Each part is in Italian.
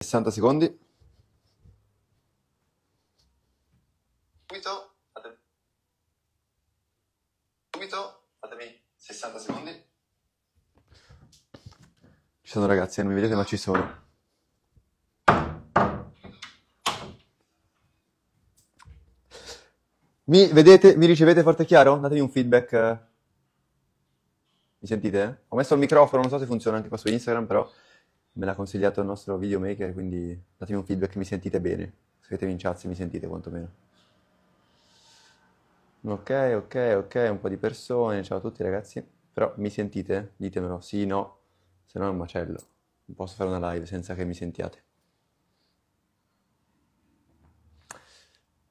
60 secondi. Subito, fatemi, subito, fatemi 60 secondi. Ci sono ragazzi, eh, non mi vedete ma ci sono. Mi vedete, mi ricevete forte e chiaro? Datemi un feedback. Mi sentite? Ho messo il microfono, non so se funziona anche qua su Instagram, però me l'ha consigliato il nostro videomaker, quindi datemi un feedback, mi sentite bene, scrivetemi in chat se mi sentite quantomeno. Ok, ok, ok, un po' di persone, ciao a tutti ragazzi, però mi sentite? Ditemelo, sì, no, se no è un macello, non posso fare una live senza che mi sentiate.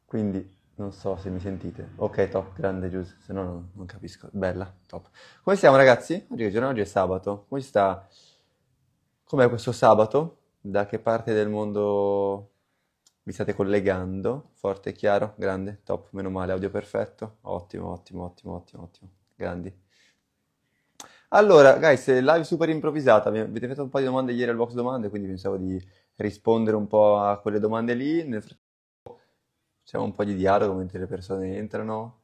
Quindi non so se mi sentite. Ok, top, grande Giuse, se no non, non capisco. Bella, top. Come stiamo ragazzi? Oggi è giorno, oggi è sabato. Come sta Com'è questo sabato? Da che parte del mondo vi state collegando? Forte e chiaro? Grande? Top, meno male, audio perfetto? Ottimo, ottimo, ottimo, ottimo, ottimo. Grandi. Allora, guys, live super improvvisata. Mi avete fatto un po' di domande ieri al box domande, quindi pensavo di rispondere un po' a quelle domande lì. Nel frattempo facciamo un po' di dialogo mentre le persone entrano.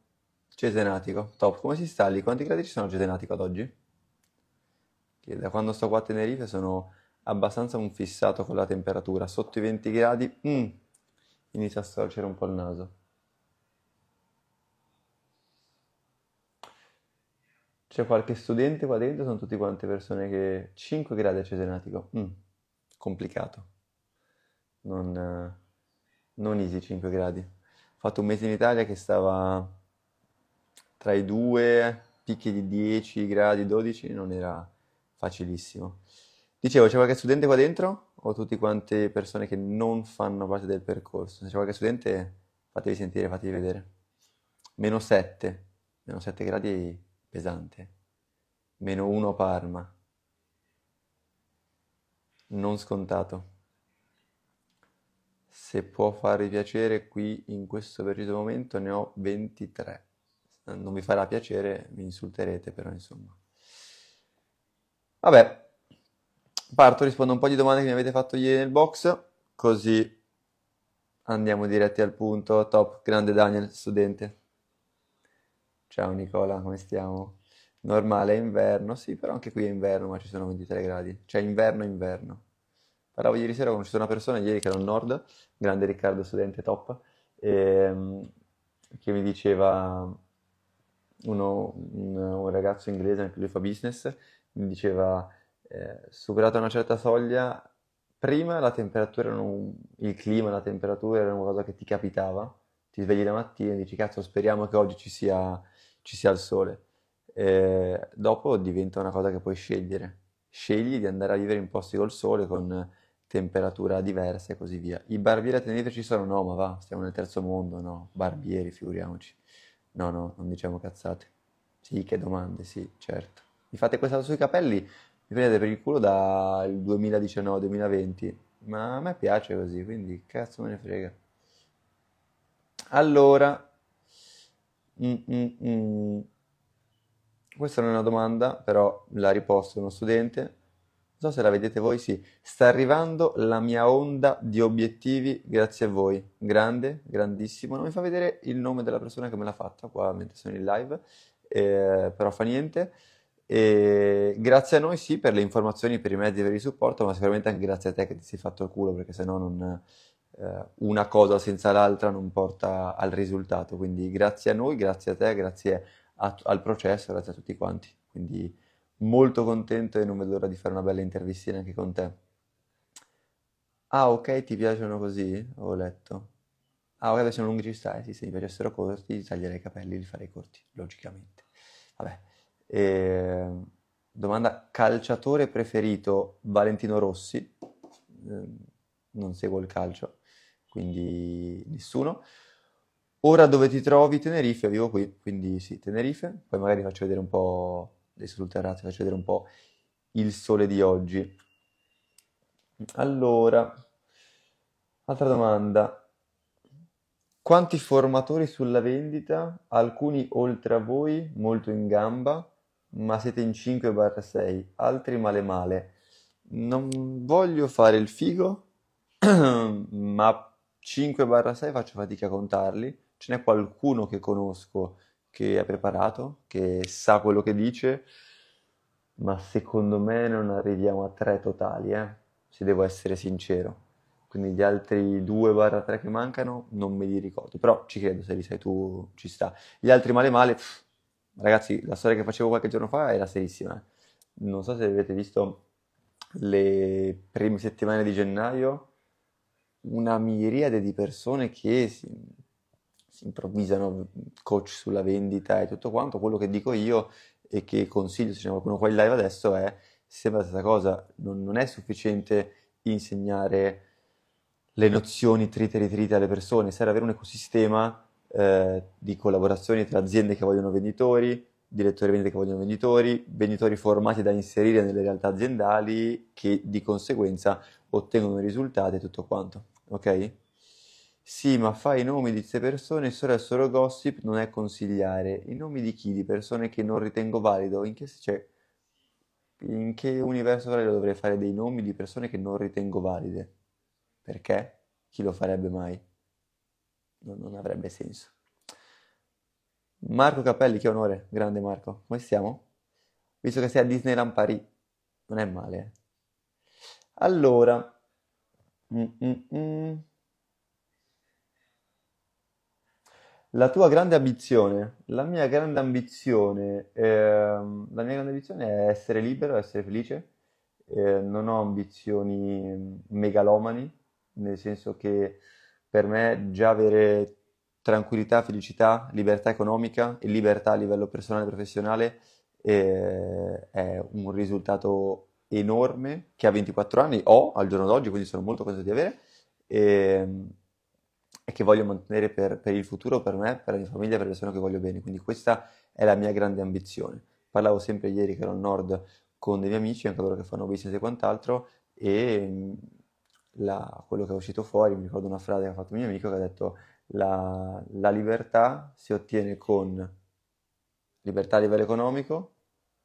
Cesenatico, top. Come si sta lì? Quanti gradi ci sono a Cesenatico ad oggi? che da quando sto qua a Tenerife sono abbastanza un fissato con la temperatura, sotto i 20 gradi mm, inizia a storcere un po' il naso. C'è qualche studente qua dentro, sono tutte quante persone che 5 gradi a Cesenatico, mm, complicato, non, non easy 5 gradi. Ho fatto un mese in Italia che stava tra i 2 picchi di 10 gradi, 12, non era facilissimo. Dicevo, c'è qualche studente qua dentro o tutti quanti persone che non fanno parte del percorso? Se c'è qualche studente fatevi sentire, fatevi vedere. Meno 7, meno 7 gradi pesante, meno 1 Parma, non scontato. Se può farvi piacere qui in questo preciso momento ne ho 23. Non vi farà piacere, mi insulterete però insomma. Vabbè, parto, rispondo a un po' di domande che mi avete fatto ieri nel box, così andiamo diretti al punto. Top, grande Daniel, studente. Ciao Nicola, come stiamo? Normale è inverno, sì, però anche qui è inverno, ma ci sono 23 gradi. Cioè inverno, inverno. Parlavo ieri sera ho conosciuto una persona, ieri che era al nord, grande Riccardo, studente top, e, ehm, che mi diceva uno, un, un ragazzo inglese, anche lui fa business, mi diceva eh, superata una certa soglia, prima la temperatura, un... il clima, la temperatura era una cosa che ti capitava, ti svegli la mattina e dici cazzo speriamo che oggi ci sia, ci sia il sole. E dopo diventa una cosa che puoi scegliere, scegli di andare a vivere in posti col sole con temperatura diversa e così via. I barbieri a Tenerife ci sono? No, ma va, stiamo nel terzo mondo, no, barbieri figuriamoci. No, no, non diciamo cazzate. Sì, che domande, sì, certo mi fate questa sui capelli, mi prendete per il culo dal 2019-2020, ma a me piace così, quindi cazzo me ne frega. Allora, mm, mm, mm. questa non è una domanda, però la riposto uno studente. Non so se la vedete voi, sì. Sta arrivando la mia onda di obiettivi grazie a voi. Grande, grandissimo. Non mi fa vedere il nome della persona che me l'ha fatta qua mentre sono in live, eh, però fa niente. E grazie a noi sì per le informazioni, per i mezzi, per il supporto, ma sicuramente anche grazie a te che ti sei fatto il culo perché sennò non, eh, una cosa senza l'altra non porta al risultato. Quindi grazie a noi, grazie a te, grazie a, al processo, grazie a tutti quanti. Quindi molto contento e non vedo l'ora di fare una bella intervistina anche con te. Ah ok, ti piacciono così? Ho letto. Ah ok, adesso sono lunghi ci stai? Sì, se mi piacessero corti taglierei i capelli e li farei corti, logicamente. Vabbè. E, ehm, domanda calciatore preferito Valentino Rossi, ehm, non seguo il calcio, quindi nessuno. Ora dove ti trovi? Tenerife, vivo qui, quindi sì, Tenerife. Poi magari faccio vedere un po', adesso sul terrazzo faccio vedere un po' il sole di oggi. Allora, altra domanda. Quanti formatori sulla vendita? Alcuni oltre a voi, molto in gamba, ma siete in 5-6, barra altri male male. Non voglio fare il figo, ma 5-6 barra faccio fatica a contarli. Ce n'è qualcuno che conosco che ha preparato, che sa quello che dice, ma secondo me non arriviamo a 3 totali, eh? se devo essere sincero. Quindi gli altri 2-3 barra che mancano non me li ricordo, però ci credo se li sai tu ci sta. Gli altri male male... Pff, Ragazzi, la storia che facevo qualche giorno fa era serissima. Non so se avete visto le prime settimane di gennaio una miriade di persone che si, si improvvisano coach sulla vendita e tutto quanto. Quello che dico io e che consiglio se c'è qualcuno qua in live adesso è sempre la stessa cosa, non, non è sufficiente insegnare le nozioni trite e ritrite alle persone, serve avere un ecosistema eh, di collaborazioni tra aziende che vogliono venditori, direttori vendite che vogliono venditori, venditori formati da inserire nelle realtà aziendali che di conseguenza ottengono risultati e tutto quanto, ok? Sì, ma fai i nomi di queste persone solo è solo gossip non è consigliare. I nomi di chi? Di persone che non ritengo valido? In che, cioè, in che universo valido dovrei fare dei nomi di persone che non ritengo valide? Perché? Chi lo farebbe mai? non, non avrebbe senso. Marco Capelli, che onore, grande Marco, come stiamo? Visto che sei a Disneyland Paris, non è male. Eh? Allora, mm, mm, mm. la tua grande ambizione, la mia grande ambizione, ehm, la mia grande ambizione è essere libero, essere felice. Eh, non ho ambizioni mm, megalomani, nel senso che per me già avere tranquillità, felicità, libertà economica e libertà a livello personale e professionale eh, è un risultato enorme che a 24 anni ho al giorno d'oggi, quindi sono molto contento di avere e, ehm, e che voglio mantenere per, per, il futuro, per me, per la mia famiglia, per le persone che voglio bene. Quindi questa è la mia grande ambizione. Parlavo sempre ieri che ero al nord con dei miei amici, anche loro che fanno business e quant'altro, e la, quello che è uscito fuori, mi ricordo una frase che ha fatto un mio amico che ha detto la, la libertà si ottiene con libertà a livello economico,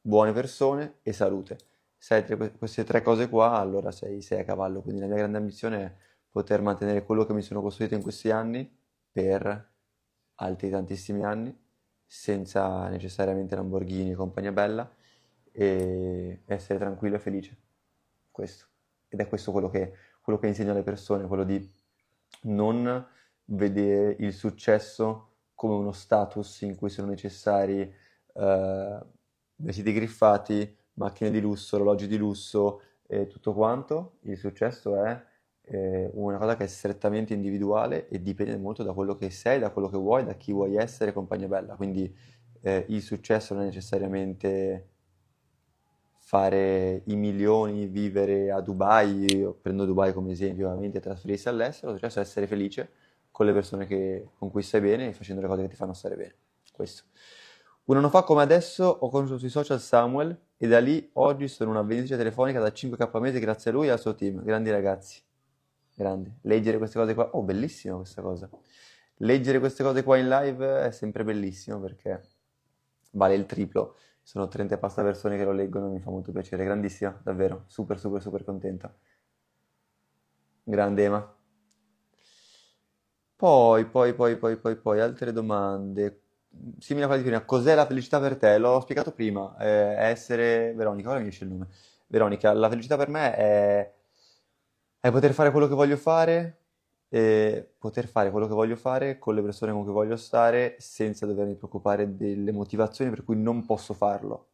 buone persone e salute. Se hai queste tre cose qua, allora sei, sei a cavallo. Quindi la mia grande ambizione è poter mantenere quello che mi sono costruito in questi anni per altri tantissimi anni, senza necessariamente Lamborghini e compagnia bella, e essere tranquillo e felice. Questo. Ed è questo quello che quello che insegno alle persone, quello di non vedere il successo come uno status in cui sono necessari eh, vestiti griffati, macchine di lusso, orologi di lusso e tutto quanto. Il successo è eh, una cosa che è strettamente individuale e dipende molto da quello che sei, da quello che vuoi, da chi vuoi essere, compagna bella. Quindi eh, il successo non è necessariamente fare i milioni, vivere a Dubai, o prendo Dubai come esempio, ovviamente trasferirsi all'estero, il successo essere felice con le persone che, con cui stai bene e facendo le cose che ti fanno stare bene. Questo. Un anno fa come adesso ho conosciuto sui social Samuel e da lì oggi sono una venditrice telefonica da 5k al mese grazie a lui e al suo team. Grandi ragazzi, grandi. Leggere queste cose qua, oh bellissima questa cosa. Leggere queste cose qua in live è sempre bellissimo perché vale il triplo sono 30 pasta persone che lo leggono, mi fa molto piacere, grandissima, davvero, super super super contenta. Grande Ema. Poi, poi, poi, poi, poi, poi, altre domande. Simile a quella di prima, cos'è la felicità per te? L'ho spiegato prima, eh, essere Veronica, ora mi esce il nome. Veronica, la felicità per me è, è poter fare quello che voglio fare, e poter fare quello che voglio fare con le persone con cui voglio stare senza dovermi preoccupare delle motivazioni per cui non posso farlo.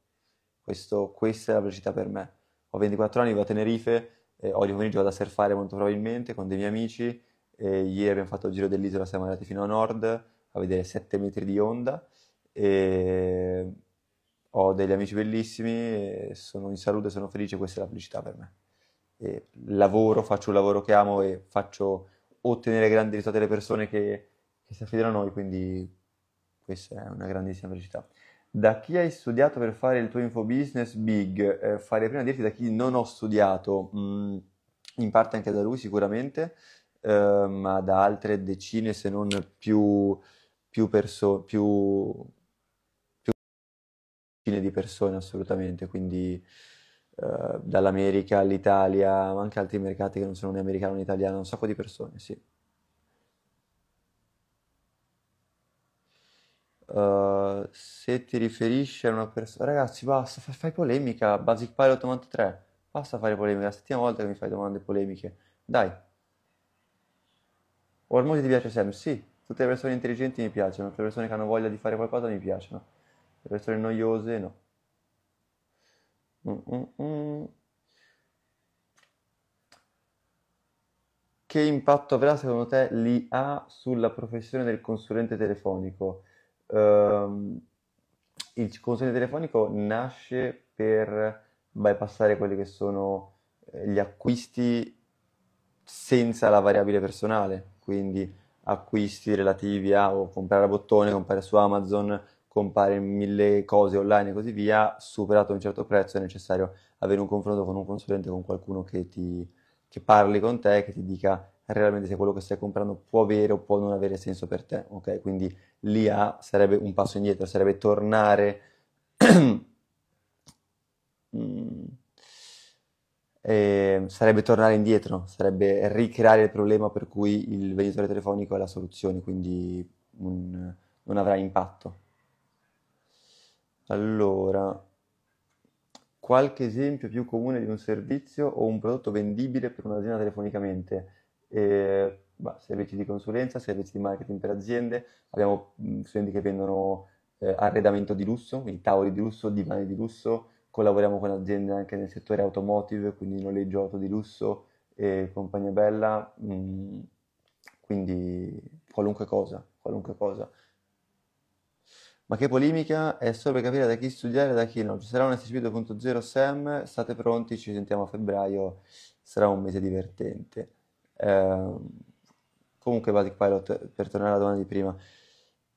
Questo, questa è la velocità per me. Ho 24 anni, vado a Tenerife, eh, oggi pomeriggio vado a surfare molto probabilmente con dei miei amici. Eh, ieri abbiamo fatto il giro dell'isola, siamo andati fino a nord a vedere 7 metri di onda. E ho degli amici bellissimi, sono in salute, sono felice, questa è la felicità per me. E lavoro, faccio un lavoro che amo e faccio ottenere grandi risultati alle persone che, che si affidano a noi, quindi questa è una grandissima felicità. Da chi hai studiato per fare il tuo infobusiness big? Eh, farei prima dirti da chi non ho studiato, mm, in parte anche da lui sicuramente, eh, ma da altre decine se non più, più persone, più, più di persone assolutamente, quindi eh, dall'America all'Italia, ma anche altri mercati che non sono né americano né italiano, un sacco di persone, sì. Uh, se ti riferisci a una persona, ragazzi, basta, fai, polemica. Basic Pilot 83, basta fare polemica. È La settima volta che mi fai domande polemiche, dai. Ormai ti piace Sam? Sì, tutte le persone intelligenti mi piacciono, tutte le persone che hanno voglia di fare qualcosa mi piacciono, le persone noiose no mm mm Che impatto avrà secondo te l'IA sulla professione del consulente telefonico? Ehm, il consulente telefonico nasce per bypassare quelli che sono eh, gli acquisti senza la variabile personale, quindi acquisti relativi a o comprare a bottone, comprare su Amazon, compare mille cose online e così via, superato un certo prezzo è necessario avere un confronto con un consulente, con qualcuno che, ti, che parli con te, che ti dica realmente se quello che stai comprando può avere o può non avere senso per te, ok? Quindi l'IA sarebbe un passo indietro, sarebbe tornare... mm. Ehm, sarebbe tornare indietro, sarebbe ricreare il problema per cui il venditore telefonico è la soluzione, quindi un, non avrà impatto. Allora, qualche esempio più comune di un servizio o un prodotto vendibile per un'azienda telefonicamente. Eh, bah, servizi di consulenza, servizi di marketing per aziende, abbiamo mm, studenti che vendono eh, arredamento di lusso, quindi tavoli di lusso, divani di lusso, collaboriamo con aziende anche nel settore automotive, quindi noleggio auto di lusso e compagnia bella, mh, mm, quindi qualunque cosa, qualunque cosa. Ma che polemica, è solo per capire da chi studiare e da chi no. Ci sarà un SCP 2.0 Sam, state pronti, ci sentiamo a febbraio, sarà un mese divertente. Eh, comunque Batic Pilot, per tornare alla domanda di prima,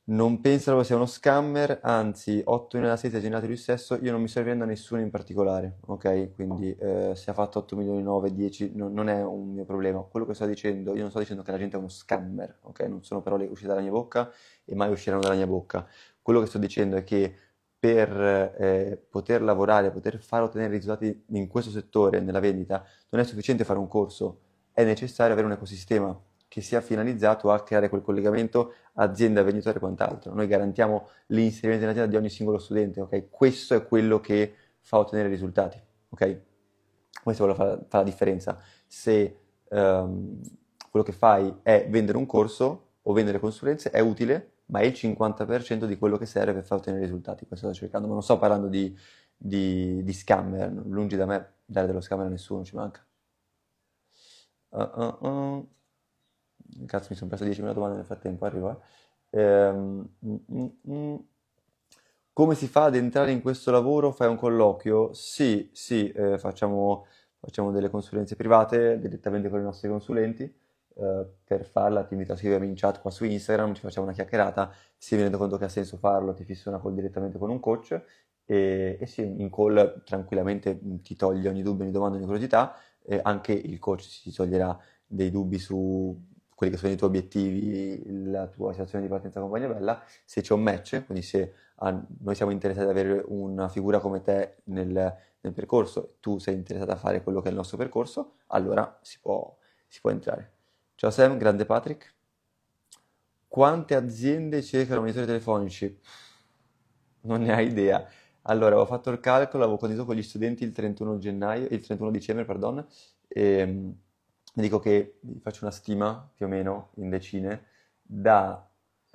non penso che sia uno scammer, anzi 8 nella 6 si è generato lui stesso, io non mi sto riferendo a nessuno in particolare, ok? Quindi eh, se ha fatto 8 milioni, 9, 10 no, non è un mio problema. Quello che sto dicendo, io non sto dicendo che la gente è uno scammer, ok? Non sono parole uscite dalla mia bocca e mai usciranno dalla mia bocca. Quello che sto dicendo è che per eh, poter lavorare, poter far ottenere risultati in questo settore, nella vendita, non è sufficiente fare un corso, è necessario avere un ecosistema che sia finalizzato a creare quel collegamento azienda, venditore e quant'altro. Noi garantiamo l'inserimento in azienda di ogni singolo studente, ok? Questo è quello che fa ottenere risultati, ok? Questo è fa, fa la differenza. Se ehm, quello che fai è vendere un corso o vendere consulenze, è utile, ma è il 50% di quello che serve per far ottenere risultati. Questo sto cercando, ma non sto parlando di, di, di scammer, lungi da me dare dello scammer a nessuno, ci manca. Uh, uh, uh. Cazzo, mi sono perso 10.000 domande nel frattempo, arrivo. Eh. Ehm, mm, mm, mm. Come si fa ad entrare in questo lavoro? Fai un colloquio? Sì, sì, eh, facciamo, facciamo delle consulenze private direttamente con i nostri consulenti eh, per fare l'attività scrivermi in chat qua su Instagram, ci facciamo una chiacchierata, se si rendo conto che ha senso farlo, ti fissi una call direttamente con un coach e, e sì, in call tranquillamente mm, ti toglie ogni dubbio, ogni domanda, ogni curiosità, eh, anche il coach ti toglierà dei dubbi su quelli che sono i tuoi obiettivi, la tua situazione di partenza compagnia bella, se c'è un match, quindi se ah, noi siamo interessati ad avere una figura come te nel, nel percorso, tu sei interessato a fare quello che è il nostro percorso, allora si può, si può entrare. Ciao Sam, grande Patrick. Quante aziende cercano monitori telefonici? Non ne hai idea. Allora, ho fatto il calcolo, avevo condiviso con gli studenti il 31 gennaio, il 31 dicembre, perdon, e um, dico che faccio una stima più o meno in decine, da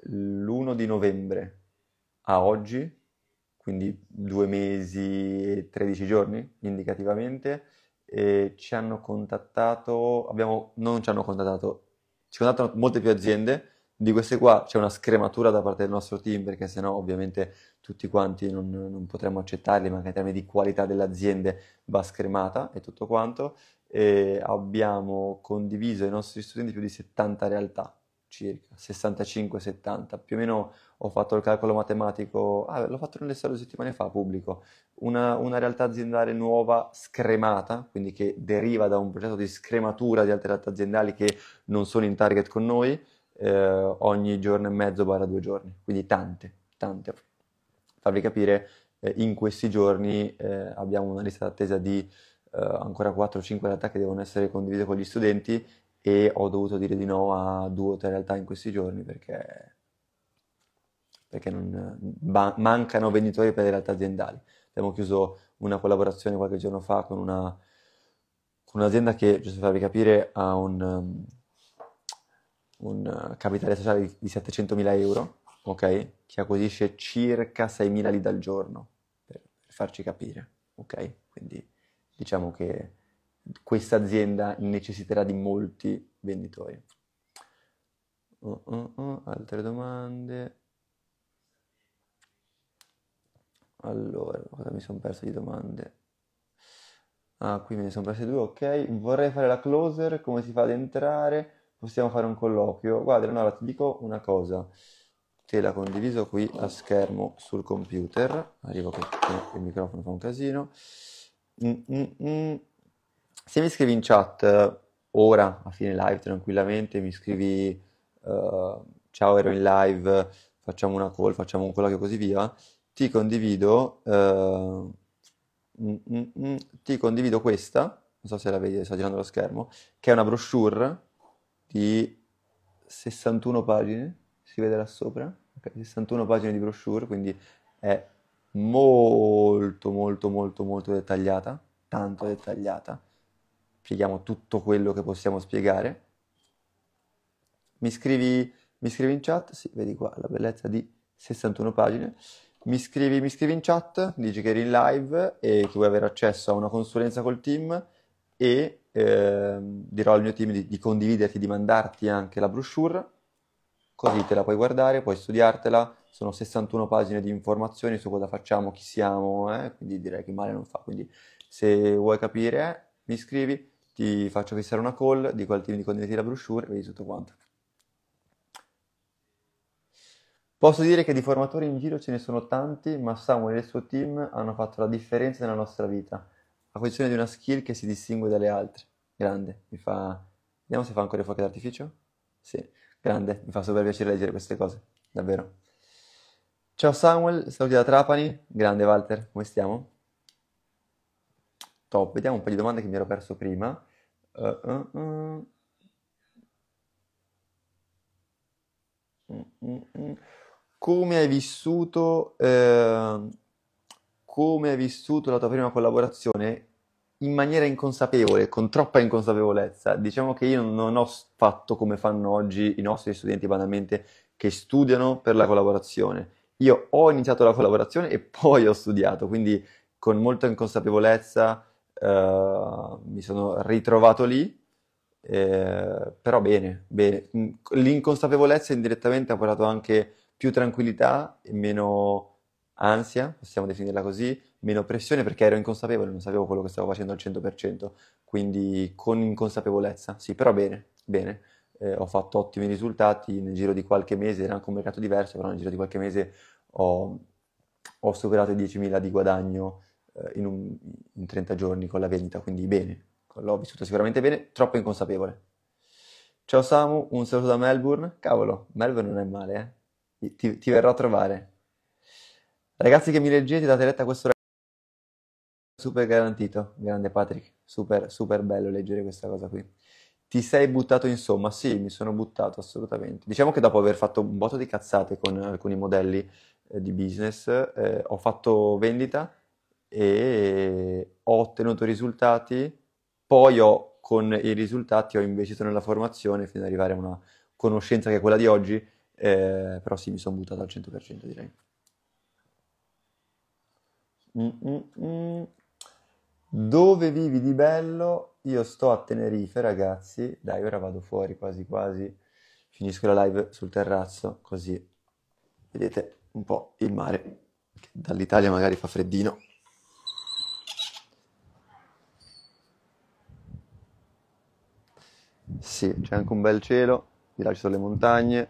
l'1 di novembre a oggi, quindi due mesi e 13 giorni indicativamente, eh, ci hanno contattato, abbiamo, non ci hanno contattato, ci contattano molte più aziende, di queste qua c'è una scrematura da parte del nostro team perché sennò ovviamente tutti quanti non, non potremmo accettarli, ma anche in termini di qualità delle aziende va scremata e tutto quanto. E abbiamo condiviso ai nostri studenti più di 70 realtà circa 65-70, più o meno ho fatto il calcolo matematico, ah, l'ho fatto nelle due settimane fa, pubblico, una, una, realtà aziendale nuova scremata, quindi che deriva da un processo di scrematura di altre realtà aziendali che non sono in target con noi, eh, ogni giorno e mezzo barra due giorni, quindi tante, tante. Farvi capire, eh, in questi giorni eh, abbiamo una lista d'attesa di eh, ancora 4-5 realtà che devono essere condivise con gli studenti e ho dovuto dire di no a due o tre realtà in questi giorni perché, perché non, ba- mancano venditori per le realtà aziendali. Abbiamo chiuso una collaborazione qualche giorno fa con, una, con un'azienda che, giusto per farvi capire, ha un, un capitale sociale di, di 700.000 euro, okay? che acquisisce circa 6.000 lì al giorno, per, per farci capire. Okay? Quindi diciamo che questa azienda necessiterà di molti venditori. Oh, oh, oh, altre domande? Allora, cosa mi sono perso di domande? Ah, qui me ne sono perse due, ok. Vorrei fare la closer, come si fa ad entrare? Possiamo fare un colloquio? Guarda, allora ti dico una cosa. Te la condiviso qui a schermo sul computer. Arrivo che il microfono fa un casino. Mm, mm, mm se mi scrivi in chat eh, ora, a fine live tranquillamente, mi scrivi uh, ciao ero in live, facciamo una call, facciamo un colloquio e così via, ti condivido, uh, ti condivido questa, non so se la vedi, sto girando lo schermo, che è una brochure di 61 pagine, si vede là sopra, okay, 61 pagine di brochure, quindi è molto molto molto molto dettagliata, tanto dettagliata spieghiamo tutto quello che possiamo spiegare. Mi scrivi, mi scrivi in chat, sì, vedi qua la bellezza di 61 pagine. Mi scrivi, mi scrivi in chat, dici che eri in live e che vuoi avere accesso a una consulenza col team e eh, dirò al mio team di, di condividerti, di mandarti anche la brochure, così te la puoi guardare, puoi studiartela, sono 61 pagine di informazioni su cosa facciamo, chi siamo, eh? quindi direi che male non fa. Quindi se vuoi capire, mi scrivi ti faccio fissare una call, di al team di condividere la brochure, vedi tutto quanto. Posso dire che di formatori in giro ce ne sono tanti, ma Samuel e il suo team hanno fatto la differenza nella nostra vita, a questione di una skill che si distingue dalle altre. Grande, mi fa... Vediamo se fa ancora fuoco d'artificio? Sì, grande, mi fa super piacere leggere queste cose, davvero. Ciao Samuel, saluti da Trapani, grande Walter, come stiamo? Top, vediamo un po' di domande che mi ero perso prima. Uh, uh, uh. Come hai vissuto, eh, come hai vissuto la tua prima collaborazione? In maniera inconsapevole, con troppa inconsapevolezza. Diciamo che io non ho fatto come fanno oggi i nostri studenti banalmente che studiano per la collaborazione. Io ho iniziato la collaborazione e poi ho studiato, quindi con molta inconsapevolezza, eh, mi sono ritrovato lì, eh, però bene, bene. Mm, l'inconsapevolezza indirettamente ha portato anche più tranquillità e meno ansia, possiamo definirla così, meno pressione perché ero inconsapevole, non sapevo quello che stavo facendo al 100%, quindi con inconsapevolezza, sì, però bene, bene. Eh, ho fatto ottimi risultati nel giro di qualche mese, era anche un mercato diverso, però nel giro di qualche mese ho, ho superato i 10.000 di guadagno eh, in, un, in 30 giorni con la vendita, quindi bene, l'ho vissuta sicuramente bene, troppo inconsapevole. Ciao Samu, un saluto da Melbourne. Cavolo, Melbourne non è male, eh? Ti, ti verrò a trovare. Ragazzi che mi leggete, date retta a questo ragazzo. Super garantito, grande Patrick. Super, super bello leggere questa cosa qui. Ti sei buttato insomma? Sì, mi sono buttato assolutamente. Diciamo che dopo aver fatto un botto di cazzate con alcuni modelli eh, di business, eh, ho fatto vendita e ho ottenuto risultati, poi ho, con i risultati ho investito nella formazione fino ad arrivare a una conoscenza che è quella di oggi, eh, però sì, mi sono buttato al 100% direi. Mm, mm, mm. Dove vivi di bello? Io sto a Tenerife, ragazzi. Dai, ora vado fuori quasi quasi. Finisco la live sul terrazzo, così vedete un po' il mare, dall'Italia magari fa freddino. Sì, c'è anche un bel cielo, di là ci sono le montagne.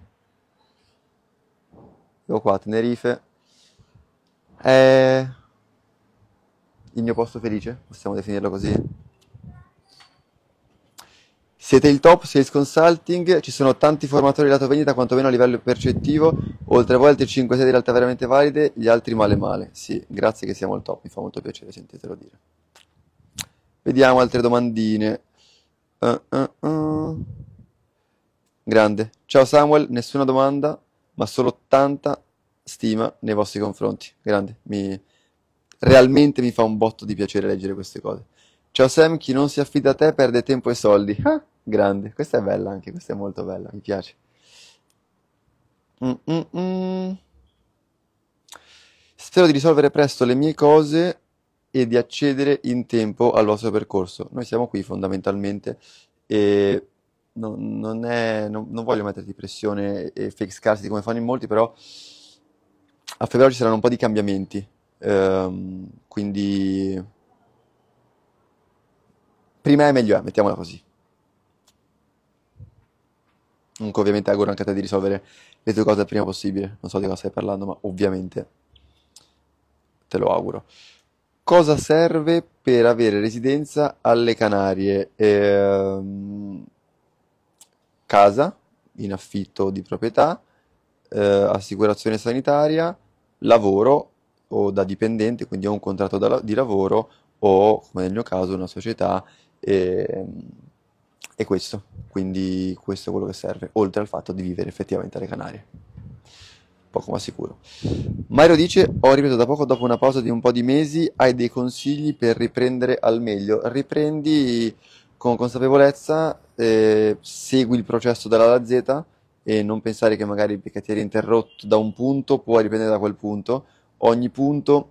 Io qua a Tenerife. È il mio posto felice, possiamo definirlo così. Siete il top sales consulting, ci sono tanti formatori lato vendita, quantomeno a livello percettivo, oltre a voi altri 5-6 in realtà veramente valide, gli altri male male. Sì, grazie che siamo il top, mi fa molto piacere sentirtelo dire. Vediamo altre domandine. Uh, uh, uh. Grande. Ciao Samuel, nessuna domanda, ma solo tanta stima nei vostri confronti. Grande. Mi... Realmente mi fa un botto di piacere leggere queste cose. Ciao Sam, chi non si affida a te perde tempo e soldi. Ah, grande. Questa è bella anche, questa è molto bella, mi piace. Mm, mm, mm. Spero di risolvere presto le mie cose e di accedere in tempo al vostro percorso. Noi siamo qui fondamentalmente e non, non, è, non, non voglio metterti pressione e fake scarsi come fanno in molti, però a febbraio ci saranno un po' di cambiamenti, ehm, quindi prima è meglio è, eh, mettiamola così. Comunque ovviamente auguro anche a te di risolvere le tue cose il prima possibile, non so di cosa stai parlando, ma ovviamente te lo auguro cosa serve per avere residenza alle Canarie? Ehm, casa in affitto di proprietà, eh, assicurazione sanitaria, lavoro o da dipendente, quindi ho un contratto da, di lavoro o, come nel mio caso, una società. E, ehm, e questo, quindi questo è quello che serve, oltre al fatto di vivere effettivamente alle Canarie poco ma sicuro. Mario dice: Ho ripreso da poco, dopo una pausa di un po' di mesi, hai dei consigli per riprendere al meglio? Riprendi con consapevolezza, eh, segui il processo dalla alla Z e non pensare che magari perché ti eri interrotto da un punto puoi riprendere da quel punto. Ogni punto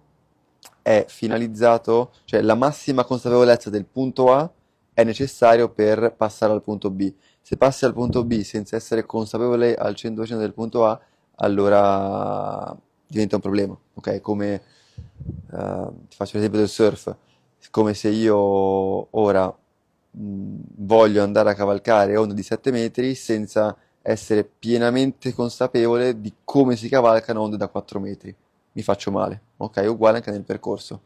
è finalizzato, cioè la massima consapevolezza del punto A è necessario per passare al punto B. Se passi al punto B senza essere consapevole al 100% del punto A, allora diventa un problema, ok? Come uh, ti faccio l'esempio del surf, come se io ora mh, voglio andare a cavalcare onde di 7 metri senza essere pienamente consapevole di come si cavalcano onde da 4 metri, mi faccio male, ok? Uguale anche nel percorso.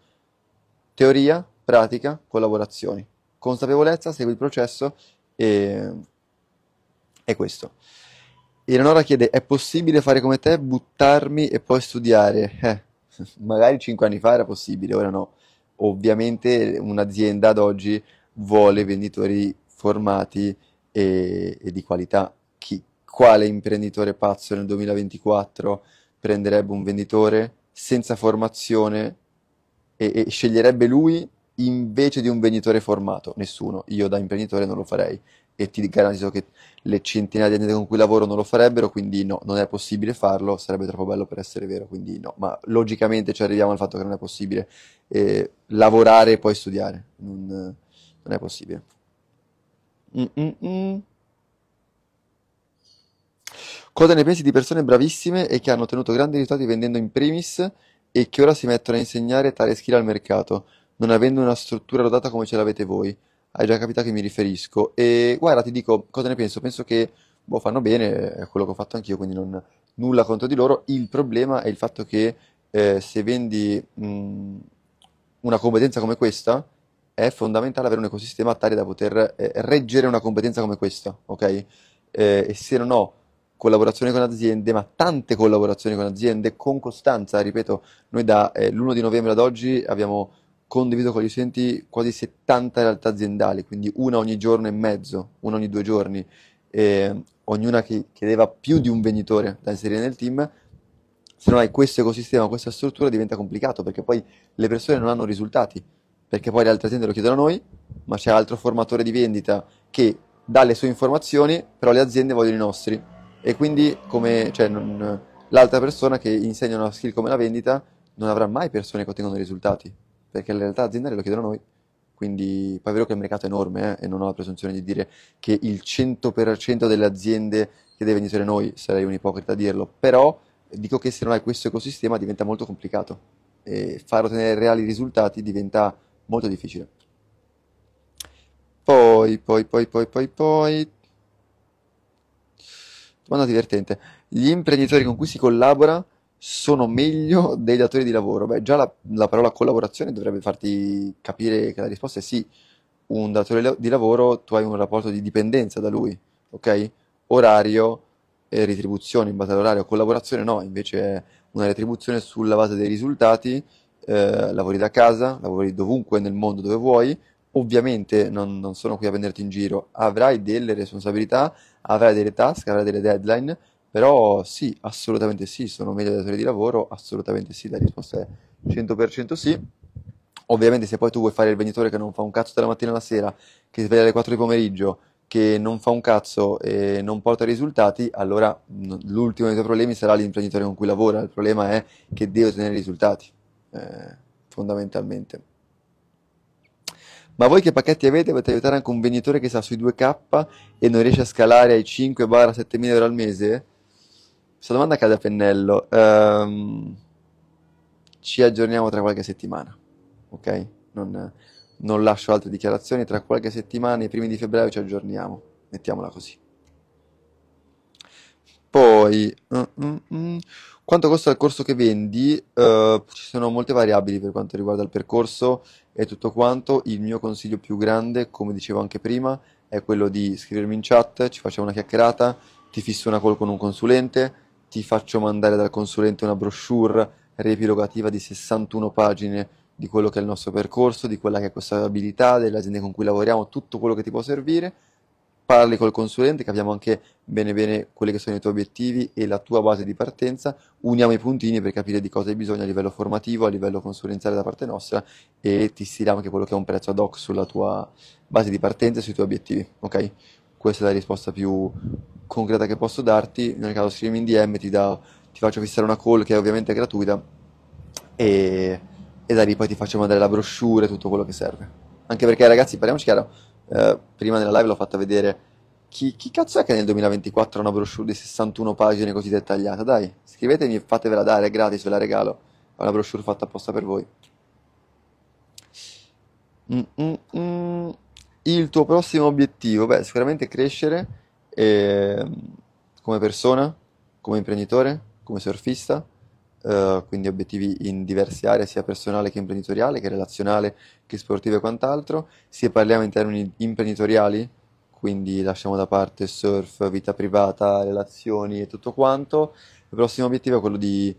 Teoria, pratica, collaborazioni. Consapevolezza, segui il processo e è questo. Eleonora chiede, è possibile fare come te, buttarmi e poi studiare? Eh, magari 5 anni fa era possibile, ora no. Ovviamente un'azienda ad oggi vuole venditori formati e, e di qualità. Chi, quale imprenditore pazzo nel 2024 prenderebbe un venditore senza formazione e, e sceglierebbe lui invece di un venditore formato? Nessuno, io da imprenditore non lo farei e ti garantisco che le centinaia di aziende con cui lavoro non lo farebbero, quindi no, non è possibile farlo, sarebbe troppo bello per essere vero, quindi no, ma logicamente ci arriviamo al fatto che non è possibile eh, lavorare e poi studiare, non, non è possibile. Mm-mm-mm. Cosa ne pensi di persone bravissime e che hanno ottenuto grandi risultati vendendo in primis e che ora si mettono a insegnare tale skill al mercato? non avendo una struttura rodata come ce l'avete voi. Hai già capito a che mi riferisco. E guarda, ti dico cosa ne penso. Penso che boh, fanno bene, è quello che ho fatto anch'io, quindi non, nulla contro di loro. Il problema è il fatto che eh, se vendi mh, mm, una competenza come questa, è fondamentale avere un ecosistema tale da poter eh, reggere una competenza come questa, ok? Eh, e se non ho collaborazioni con aziende, ma tante collaborazioni con aziende, con costanza, ripeto, noi da eh, l'1 di novembre ad oggi abbiamo condivido con gli studenti quasi 70 realtà aziendali, quindi una ogni giorno e mezzo, una ogni due giorni, e ognuna che chiedeva più di un venditore da inserire nel team, se non hai questo ecosistema, questa struttura diventa complicato perché poi le persone non hanno risultati, perché poi le altre aziende lo chiedono a noi, ma c'è altro formatore di vendita che dà le sue informazioni, però le aziende vogliono i nostri e quindi come, cioè, non, l'altra persona che insegna una skill come la vendita non avrà mai persone che ottengono risultati perché le realtà aziendali lo chiedono noi. Quindi poi è vero che il mercato è enorme eh, e non ho la presunzione di dire che il 100% delle aziende che deve essere noi, sarei un ipocrita a dirlo, però dico che se non hai questo ecosistema diventa molto complicato e far ottenere reali risultati diventa molto difficile. Poi, poi, poi, poi, poi, poi. Domanda divertente. Gli imprenditori con cui si collabora sono meglio dei datori di lavoro? Beh, già la, la, parola collaborazione dovrebbe farti capire che la risposta è sì. Un datore di lavoro, tu hai un rapporto di dipendenza da lui, ok? Orario e retribuzione in base all'orario, collaborazione no, invece è una retribuzione sulla base dei risultati, eh, lavori da casa, lavori dovunque nel mondo dove vuoi, ovviamente non, non sono qui a prenderti in giro, avrai delle responsabilità, avrai delle task, avrai delle deadline, però sì, assolutamente sì, sono meglio datore di lavoro, assolutamente sì, la risposta è 100% sì. Ovviamente se poi tu vuoi fare il venditore che non fa un cazzo dalla mattina alla sera, che si sveglia alle 4 di pomeriggio, che non fa un cazzo e non porta risultati, allora l'ultimo dei tuoi problemi sarà l'imprenditore con cui lavora, il problema è che deve ottenere risultati, eh, fondamentalmente. Ma voi che pacchetti avete? Potete aiutare anche un venditore che sta sui 2K e non riesce a scalare ai 5-7000 euro al mese? Questa domanda cade a pennello. Um, ci aggiorniamo tra qualche settimana, ok? Non, non lascio altre dichiarazioni. Tra qualche settimana, i primi di febbraio, ci aggiorniamo. Mettiamola così. Poi, mm, mm, mm, quanto costa il corso che vendi? Uh, ci sono molte variabili per quanto riguarda il percorso e tutto quanto. Il mio consiglio più grande, come dicevo anche prima, è quello di scrivermi in chat, ci facciamo una chiacchierata, ti fisso una call con un consulente ti faccio mandare dal consulente una brochure riepilogativa di 61 pagine di quello che è il nostro percorso, di quella che è questa abilità, delle aziende con cui lavoriamo, tutto quello che ti può servire. Parli col consulente, capiamo anche bene bene quelli che sono i tuoi obiettivi e la tua base di partenza, uniamo i puntini per capire di cosa hai bisogno a livello formativo, a livello consulenziale da parte nostra e ti stiliamo anche quello che è un prezzo ad hoc sulla tua base di partenza e sui tuoi obiettivi, ok? questa è la risposta più concreta che posso darti. Nel caso scrivimi in DM, ti, da, ti faccio fissare una call che è ovviamente gratuita e, e, da lì poi ti faccio mandare la brochure, e tutto quello che serve. Anche perché ragazzi, parliamoci chiaro, eh, prima nella live l'ho fatta vedere, chi, chi, cazzo è che nel 2024 ha una brochure di 61 pagine così dettagliata? Dai, scrivetemi e fatevela dare, è gratis, ve la regalo, è una brochure fatta apposta per voi. Mm, mm, mm il tuo prossimo obiettivo? Beh, sicuramente crescere eh, come persona, come imprenditore, come surfista, eh, quindi obiettivi in diverse aree, sia personale che imprenditoriale, che relazionale, che sportivo e quant'altro. Se parliamo in termini imprenditoriali, quindi lasciamo da parte surf, vita privata, relazioni e tutto quanto, il prossimo obiettivo è quello di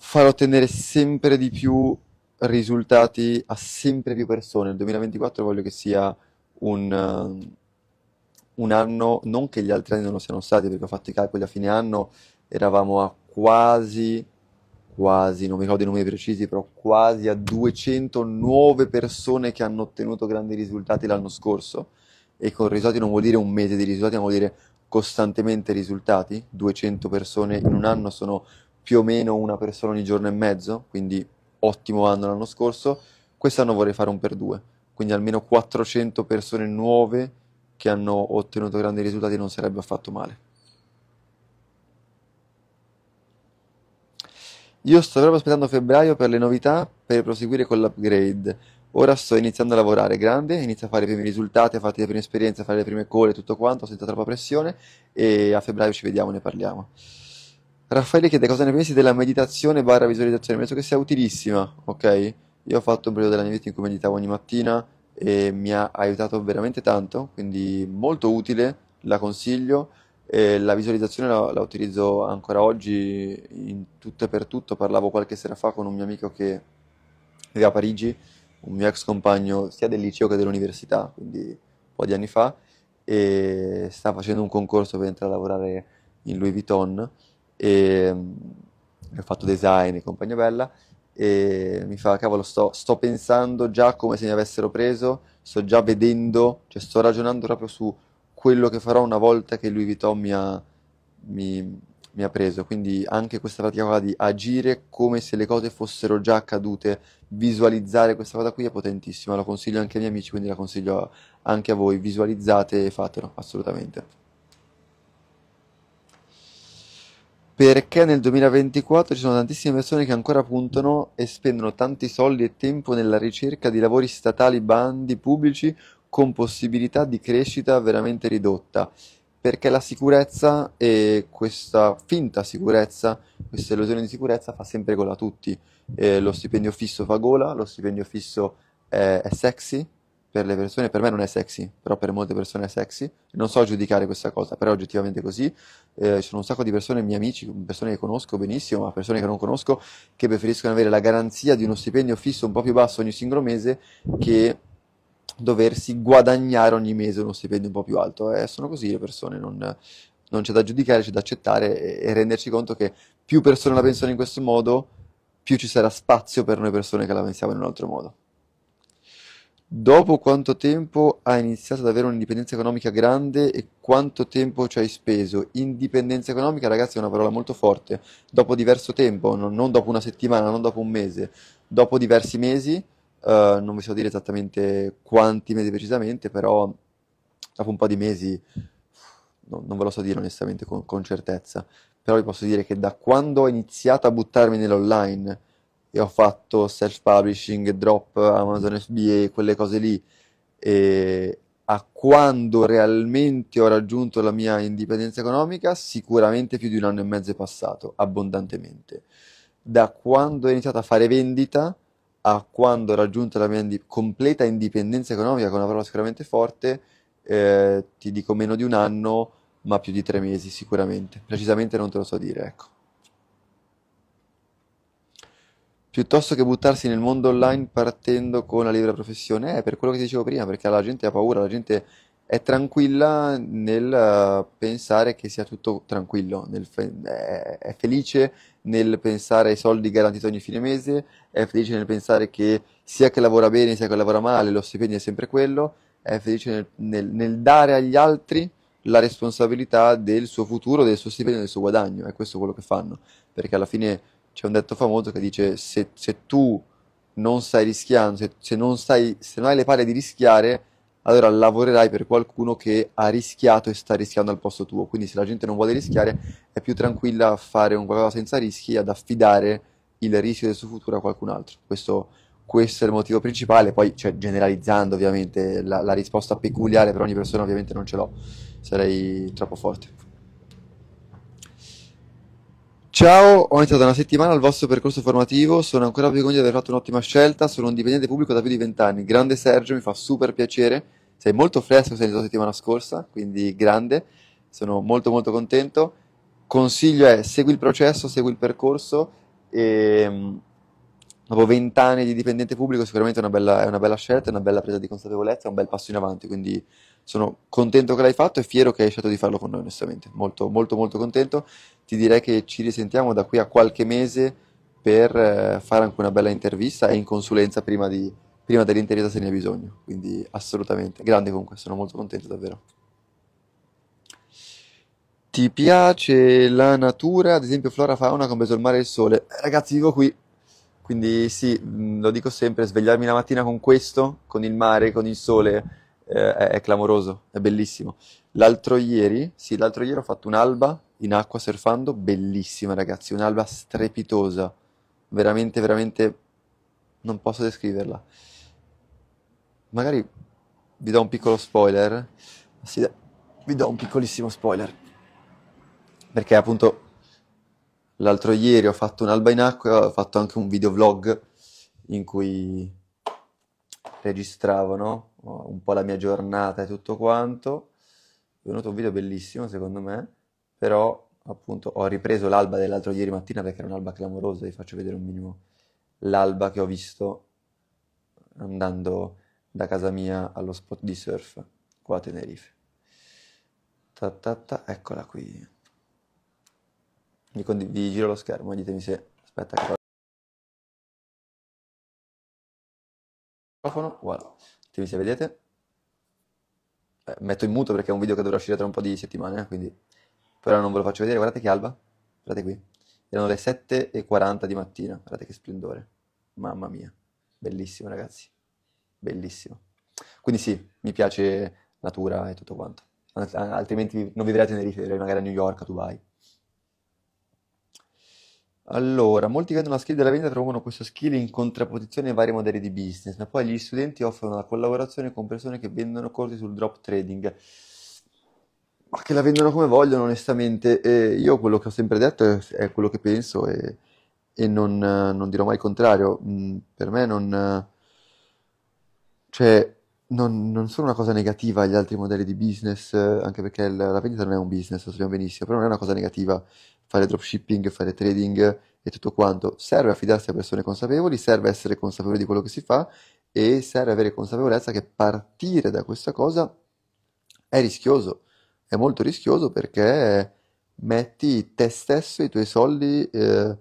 far ottenere sempre di più risultati a sempre più persone. Il 2024 voglio che sia un, eh, un anno, non che gli altri anni non lo siano stati, perché ho fatto i calcoli a fine anno, eravamo a quasi, quasi, non mi ricordo i numeri precisi, però quasi a 200 nuove persone che hanno ottenuto grandi risultati l'anno scorso. E con risultati non vuol dire un mese di risultati, ma vuol dire costantemente risultati. 200 persone in un anno sono più o meno una persona ogni giorno e mezzo, quindi ottimo anno l'anno scorso, quest'anno vorrei fare un per due, quindi almeno 400 persone nuove che hanno ottenuto grandi risultati non sarebbe affatto male. Io sto proprio aspettando febbraio per le novità per proseguire con l'upgrade. Ora sto iniziando a lavorare grande, inizio a fare i primi risultati, a fare le prime esperienze, a fare le prime call e tutto quanto, senza troppa pressione e a febbraio ci vediamo, ne parliamo. Raffaele chiede cosa ne pensi della meditazione barra visualizzazione, penso che sia utilissima, ok? Io ho fatto un periodo della mia vita in cui meditavo ogni mattina e mi ha aiutato veramente tanto, quindi molto utile, la consiglio. E la visualizzazione la, la, utilizzo ancora oggi in tutto e per tutto. Parlavo qualche sera fa con un mio amico che vive a Parigi, un mio ex compagno sia del liceo che dell'università, quindi un po' di anni fa, e sta facendo un concorso per entrare a lavorare in Louis Vuitton e mm, ho fatto design e compagnia bella e mi fa cavolo sto, sto, pensando già come se mi avessero preso sto già vedendo cioè sto ragionando proprio su quello che farò una volta che lui Vuitton mi ha, mi, mi ha preso quindi anche questa pratica qua di agire come se le cose fossero già accadute visualizzare questa cosa qui è potentissima la consiglio anche ai miei amici quindi la consiglio anche a voi visualizzate e fatelo assolutamente perché nel 2024 ci sono tantissime persone che ancora puntano e spendono tanti soldi e tempo nella ricerca di lavori statali, bandi pubblici con possibilità di crescita veramente ridotta, perché la sicurezza e questa finta sicurezza, questa illusione di sicurezza fa sempre gola a tutti. Eh, lo stipendio fisso fa gola, lo stipendio fisso è, eh, è sexy, per le persone, per me non è sexy, però per molte persone è sexy, non so giudicare questa cosa, però è oggettivamente così, eh, ci sono un sacco di persone, miei amici, persone che conosco benissimo, ma persone che non conosco, che preferiscono avere la garanzia di uno stipendio fisso un po' più basso ogni singolo mese che doversi guadagnare ogni mese uno stipendio un po' più alto. Eh, sono così le persone, non, non c'è da giudicare, c'è da accettare e, e renderci conto che più persone la pensano in questo modo, più ci sarà spazio per noi persone che la pensiamo in un altro modo. Dopo quanto tempo hai iniziato ad avere un'indipendenza economica grande e quanto tempo ci hai speso? Indipendenza economica, ragazzi, è una parola molto forte. Dopo diverso tempo, non, dopo una settimana, non dopo un mese, dopo diversi mesi, eh, non vi so dire esattamente quanti mesi precisamente, però dopo un po' di mesi, no, non ve lo so dire onestamente con, con certezza, però vi posso dire che da quando ho iniziato a buttarmi nell'online, e ho fatto self publishing, drop, Amazon FBA, quelle cose lì. E a quando realmente ho raggiunto la mia indipendenza economica, sicuramente più di un anno e mezzo è passato, abbondantemente. Da quando ho iniziato a fare vendita a quando ho raggiunto la mia indi- completa indipendenza economica, con una parola sicuramente forte, eh, ti dico meno di un anno, ma più di tre mesi sicuramente. Precisamente non te lo so dire, ecco. piuttosto che buttarsi nel mondo online partendo con la libera professione, è eh, per quello che ti dicevo prima, perché la gente ha paura, la gente è tranquilla nel eh, pensare che sia tutto tranquillo, fe- è felice nel pensare ai soldi garantiti ogni fine mese, è felice nel pensare che sia che lavora bene sia che lavora male, lo stipendio è sempre quello, è felice nel, nel, nel dare agli altri la responsabilità del suo futuro, del suo stipendio, del suo guadagno, è questo quello che fanno, perché alla fine c'è un detto famoso che dice se, se tu non stai rischiando, se, se, non stai, se non hai le palle di rischiare, allora lavorerai per qualcuno che ha rischiato e sta rischiando al posto tuo. Quindi se la gente non vuole rischiare, è più tranquilla a fare un qualcosa senza rischi ad affidare il rischio del suo futuro a qualcun altro. Questo, questo è il motivo principale, poi cioè, generalizzando ovviamente la, la risposta peculiare per ogni persona ovviamente non ce l'ho, sarei troppo forte. Ciao, ho iniziato da una settimana al vostro percorso formativo, sono ancora più vergogno di aver fatto un'ottima scelta, sono un dipendente pubblico da più di vent'anni, grande Sergio, mi fa super piacere, sei molto fresco, sei iniziato la settimana scorsa, quindi grande, sono molto molto contento, consiglio è segui il processo, segui il percorso e ehm, dopo vent'anni di dipendente pubblico sicuramente è una, bella, è una bella scelta, è una bella presa di consapevolezza, è un bel passo in avanti, quindi sono contento che l'hai fatto e fiero che hai scelto di farlo con noi, onestamente. Molto, molto, molto contento. Ti direi che ci risentiamo da qui a qualche mese per eh, fare anche una bella intervista e in consulenza prima, di, prima dell'intervista se ne hai bisogno. Quindi assolutamente. Grande comunque, sono molto contento davvero. Ti piace la natura, ad esempio flora, fauna, compreso il mare e il sole? Eh, ragazzi, vivo qui, quindi sì, mm, lo dico sempre, svegliarmi la mattina con questo, con il mare, con il sole, eh, è, è, clamoroso, è bellissimo. L'altro ieri, sì, l'altro ieri ho fatto un'alba in acqua surfando, bellissima ragazzi, un'alba strepitosa, veramente, veramente, non posso descriverla. Magari vi do un piccolo spoiler, sì, vi do un piccolissimo spoiler, perché appunto l'altro ieri ho fatto un'alba in acqua, ho fatto anche un video vlog in cui registravo, no? un po' la mia giornata e tutto quanto. È venuto un video bellissimo secondo me, però appunto ho ripreso l'alba dell'altro ieri mattina perché era un'alba clamorosa, vi faccio vedere un minimo l'alba che ho visto andando da casa mia allo spot di surf qua a Tenerife. Ta, ta, ta eccola qui. Vi, condiv- vi giro lo schermo, ditemi se... Aspetta che... Voilà. Ditemi se vedete. Eh, metto in muto perché è un video che dovrà uscire tra un po' di settimane, quindi per non ve lo faccio vedere. Guardate che alba, guardate qui. Erano le 7.40 di mattina, guardate che splendore. Mamma mia, bellissimo ragazzi, bellissimo. Quindi sì, mi piace natura e tutto quanto. Altrimenti non vivrei a Tenerife, magari a New York, a Dubai. Allora, molti che hanno la skill della vendita trovano questo skill in contrapposizione ai vari modelli di business, ma poi gli studenti offrono la collaborazione con persone che vendono corsi sul drop trading, ma che la vendono come vogliono, onestamente. E io quello che ho sempre detto è, è quello che penso e, e non, non, dirò mai il contrario. Mm, per me non... Cioè, non, non sono una cosa negativa gli altri modelli di business, eh, anche perché il- la vendita non è un business, lo sappiamo benissimo, però non è una cosa negativa fare dropshipping, fare trading e tutto quanto. Serve affidarsi a persone consapevoli, serve essere consapevoli di quello che si fa e serve avere consapevolezza che partire da questa cosa è rischioso, è molto rischioso perché metti te stesso e i tuoi soldi eh,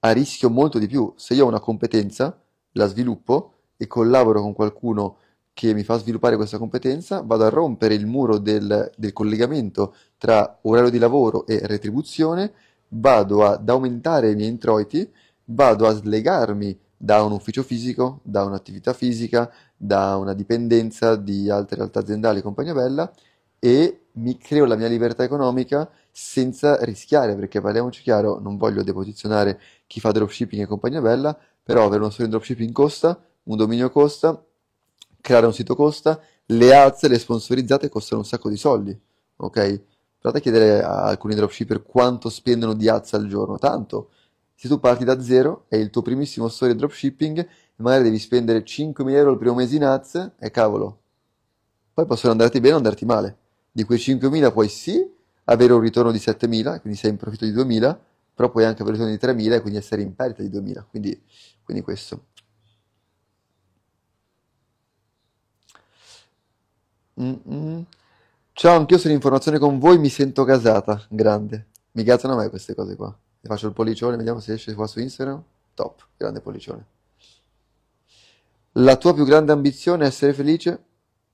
a rischio molto di più. Se io ho una competenza, la sviluppo e collaboro con qualcuno che mi fa sviluppare questa competenza, vado a rompere il muro del, del collegamento tra orario di lavoro e retribuzione, vado ad aumentare i miei introiti, vado a slegarmi da un ufficio fisico, da un'attività fisica, da una dipendenza di altre realtà aziendali compagnia bella e mi creo la mia libertà economica senza rischiare, perché parliamoci chiaro, non voglio deposizionare chi fa dropshipping e compagnia bella, però avere uno studio in dropshipping costa, un dominio costa, creare un sito costa, le alze, le sponsorizzate costano un sacco di soldi, ok? Provate a chiedere a alcuni dropshipper quanto spendono di alza al giorno, tanto. Se tu parti da zero, è il tuo primissimo story dropshipping, magari devi spendere 5.000 euro il primo mese in ads, e cavolo, poi possono andarti bene o andarti male. Di quei 5.000 puoi sì avere un ritorno di 7.000, quindi sei in profitto di 2.000, però puoi anche avere un ritorno di 3.000 e quindi essere in perdita di 2.000, quindi, quindi questo. Ciao, anch'io sono in formazione con voi, mi sento casata. Grande. Mi gazzano mai queste cose qua. Mi faccio il pollicione, vediamo se esce qua su Instagram. Top, grande pollicione. La tua più grande ambizione è essere felice?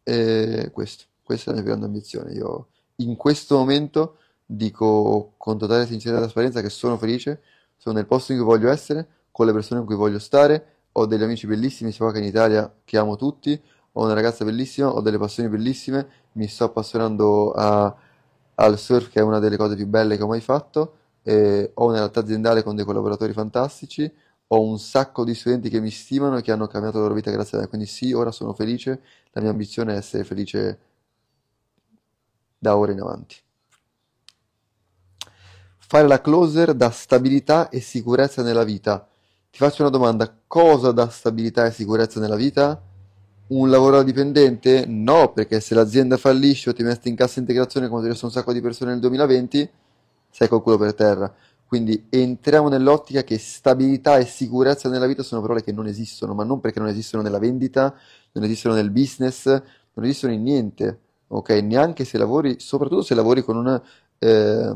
Eh, questo. Questa è la mia più grande ambizione. Io in questo momento dico con totale sincerità e trasparenza che sono felice, sono nel posto in cui voglio essere, con le persone in cui voglio stare, ho degli amici bellissimi sia qua che in Italia che amo tutti, ho una ragazza bellissima, ho delle passioni bellissime, mi sto appassionando a, al surf che è una delle cose più belle che ho mai fatto, eh, ho una realtà aziendale con dei collaboratori fantastici, ho un sacco di studenti che mi stimano e che hanno cambiato la loro vita grazie a me, quindi sì, ora sono felice, la mia ambizione è essere felice da ora in avanti. Fare la closer dà stabilità e sicurezza nella vita. Ti faccio una domanda, cosa dà stabilità e sicurezza nella vita? un lavoro al dipendente? No, perché se l'azienda fallisce o ti metti in cassa integrazione come adesso un sacco di persone nel 2020, sei col culo per terra. Quindi entriamo nell'ottica che stabilità e sicurezza nella vita sono parole che non esistono, ma non perché non esistono nella vendita, non esistono nel business, non esistono in niente, ok? Neanche se lavori, soprattutto se lavori con una, eh,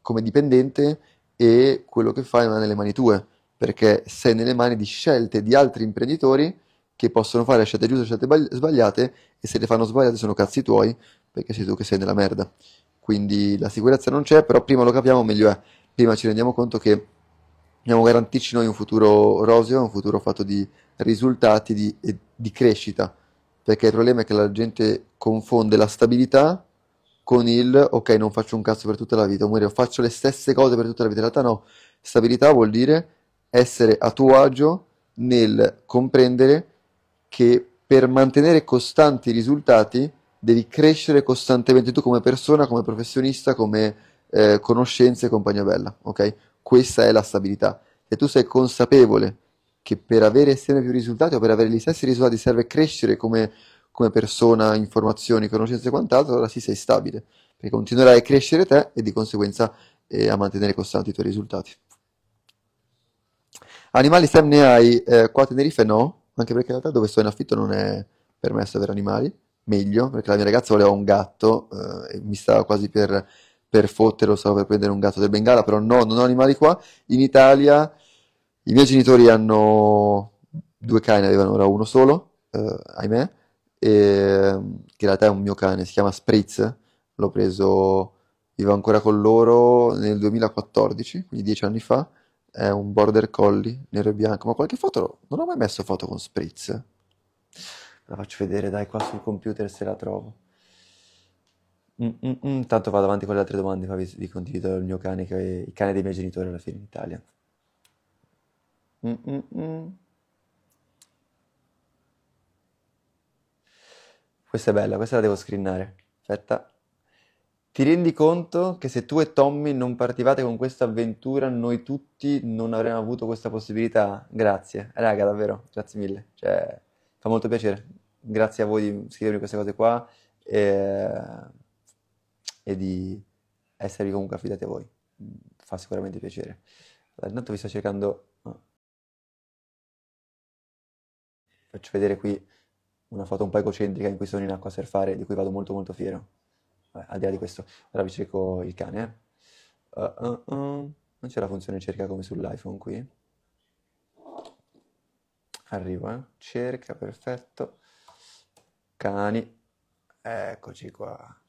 come dipendente e quello che fai non è nelle mani tue, perché sei nelle mani di scelte di altri imprenditori che possono fare scelte giuste, scelte sbagliate e se le fanno sbagliate sono cazzi tuoi perché sei tu che sei nella merda. Quindi la sicurezza non c'è, però prima lo capiamo meglio è. Prima ci rendiamo conto che dobbiamo garantirci noi un futuro roseo, un futuro fatto di risultati di, e di crescita, perché il problema è che la gente confonde la stabilità con il ok non faccio un cazzo per tutta la vita, o faccio le stesse cose per tutta la vita. In realtà no, stabilità vuol dire essere a tuo agio nel comprendere che per mantenere costanti i risultati devi crescere costantemente tu come persona, come professionista, come eh, conoscenza e compagnia bella, ok? Questa è la stabilità. Se tu sei consapevole che per avere sempre più risultati o per avere gli stessi risultati serve crescere come, come persona, informazioni, conoscenze e quant'altro, allora sì sei stabile, perché continuerai a crescere te e di conseguenza eh, a mantenere costanti i tuoi risultati. Animali STEM ne hai, eh, qua a Tenerife no, anche perché in realtà dove sto in affitto non è permesso avere animali, meglio, perché la mia ragazza voleva un gatto eh, e mi stava quasi per, per fotterlo, stavo per prendere un gatto del Bengala, però no, non ho animali qua. In Italia i miei genitori hanno due cani, avevano ora uno solo, eh, ahimè, e, che in realtà è un mio cane, si chiama Spritz, l'ho preso, vivo ancora con loro nel 2014, quindi dieci anni fa, è un border collie nero e bianco, ma qualche foto non ho mai messo foto con spritz. La faccio vedere, dai, qua sul computer se la trovo. Mm, mm, mm Tanto vado avanti con le altre domande, ma vi, vi condivido il mio cane, che, il cane dei miei genitori alla fine in Italia. Mm, questa è bella, questa la devo screenare. Aspetta. Ti rendi conto che se tu e Tommy non partivate con questa avventura, noi tutti non avremmo avuto questa possibilità? Grazie, raga, davvero, grazie mille. Cioè, fa molto piacere. Grazie a voi di scrivermi queste cose qua e, e di esservi comunque affidati a voi. Fa sicuramente piacere. Allora, intanto vi sto cercando... Ah. Faccio vedere qui una foto un po' egocentrica in cui sono in acqua a surfare, di cui vado molto molto fiero. Eh, al di là di questo, ora vi cerco il cane. Eh. Uh, uh, uh. Non c'è la funzione cerca come sull'iPhone qui. Arrivo, eh. Cerca, perfetto. Cani. Eccoci qua.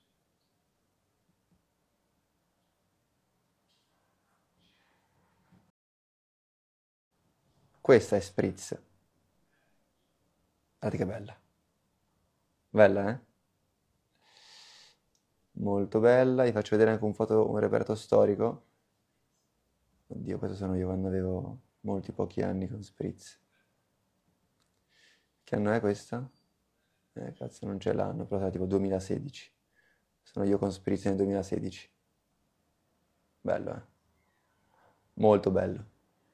Questa è Spritz. Guardate che bella. Bella, eh? molto bella, vi faccio vedere anche un, foto, un reperto storico. Oddio, questo sono io quando avevo molti pochi anni con Spritz. Che anno è questa? Eh, cazzo, non c'è l'anno, però sarà tipo 2016. Sono io con Spritz nel 2016. Bello, eh? Molto bello.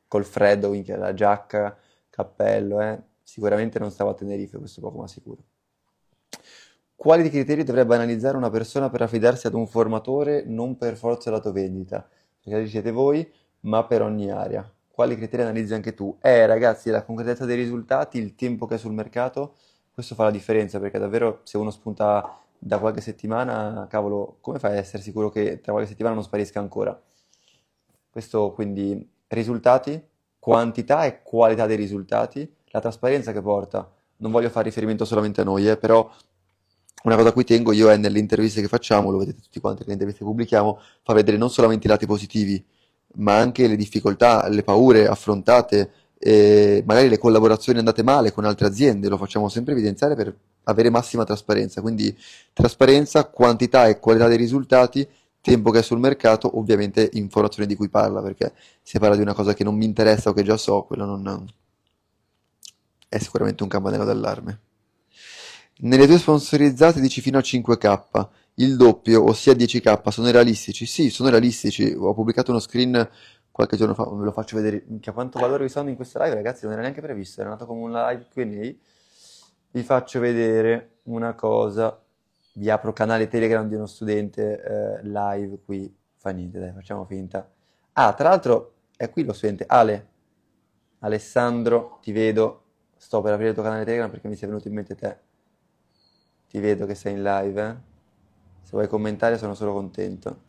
Col freddo, minchia, la giacca, cappello, eh? Sicuramente non stavo a Tenerife, questo poco ma sicuro. Quali criteri dovrebbe analizzare una persona per affidarsi ad un formatore, non per forza lato vendita? Perché siete voi, ma per ogni area. Quali criteri analizzi anche tu? Eh ragazzi, la concretezza dei risultati, il tempo che è sul mercato, questo fa la differenza perché davvero se uno spunta da qualche settimana, cavolo, come fai ad essere sicuro che tra qualche settimana non sparisca ancora? Questo quindi risultati, quantità e qualità dei risultati, la trasparenza che porta. Non voglio fare riferimento solamente a noi, eh, però una cosa a cui tengo io è nelle interviste che facciamo, lo vedete tutti quanti nelle interviste che pubblichiamo, fa vedere non solamente i lati positivi, ma anche le difficoltà, le paure affrontate, magari le collaborazioni andate male con altre aziende, lo facciamo sempre evidenziare per avere massima trasparenza. Quindi trasparenza, quantità e qualità dei risultati, tempo che è sul mercato, ovviamente informazioni di cui parla, perché se parla di una cosa che non mi interessa o che già so, quello non è sicuramente un campanello d'allarme. Nelle tue sponsorizzate dici fino a 5k, il doppio, ossia 10k, sono realistici? Sì, sono realistici. Ho pubblicato uno screen qualche giorno fa, ve lo faccio vedere. a quanto valore vi sono in questa live, ragazzi, non era neanche previsto, era nato come un live QA. Vi faccio vedere una cosa. Vi apro canale Telegram di uno studente eh, live qui. Fa niente, dai, facciamo finta. Ah, tra l'altro, è qui lo studente Ale. Alessandro, ti vedo. Sto per aprire il tuo canale Telegram perché mi sei venuto in mente te ti vedo che sei in live. Eh? Se vuoi commentare sono solo contento.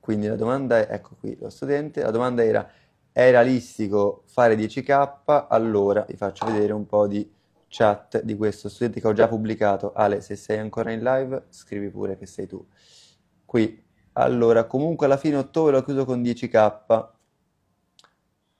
Quindi la domanda è, ecco qui lo studente, la domanda era, è realistico fare 10k? Allora vi faccio vedere un po' di chat di questo studente che ho già pubblicato. Ale, se sei ancora in live, scrivi pure che sei tu. Qui, allora, comunque alla fine ottobre l'ho chiuso con 10k.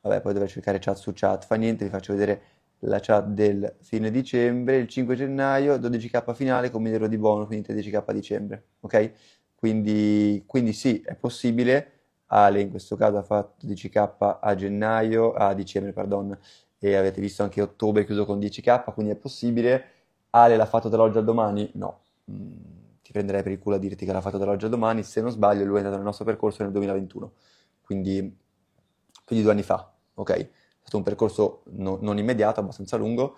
Vabbè, poi dovrei cercare chat su chat, fa niente, vi faccio vedere la chat del fine dicembre, il 5 gennaio 12k finale con 1000 euro di bonus, quindi 13k a dicembre, ok? Quindi, quindi sì, è possibile, Ale in questo caso ha fatto 10k a gennaio, a dicembre, pardon, e avete visto anche ottobre chiuso con 10k, quindi è possibile, Ale l'ha fatto dall'oggi al domani? No, mm, ti prenderei per il culo a dirti che l'ha fatto dall'oggi al domani, se non sbaglio lui è andato nel nostro percorso nel 2021, quindi più di due anni fa, ok? È stato un percorso no, non immediato, abbastanza lungo.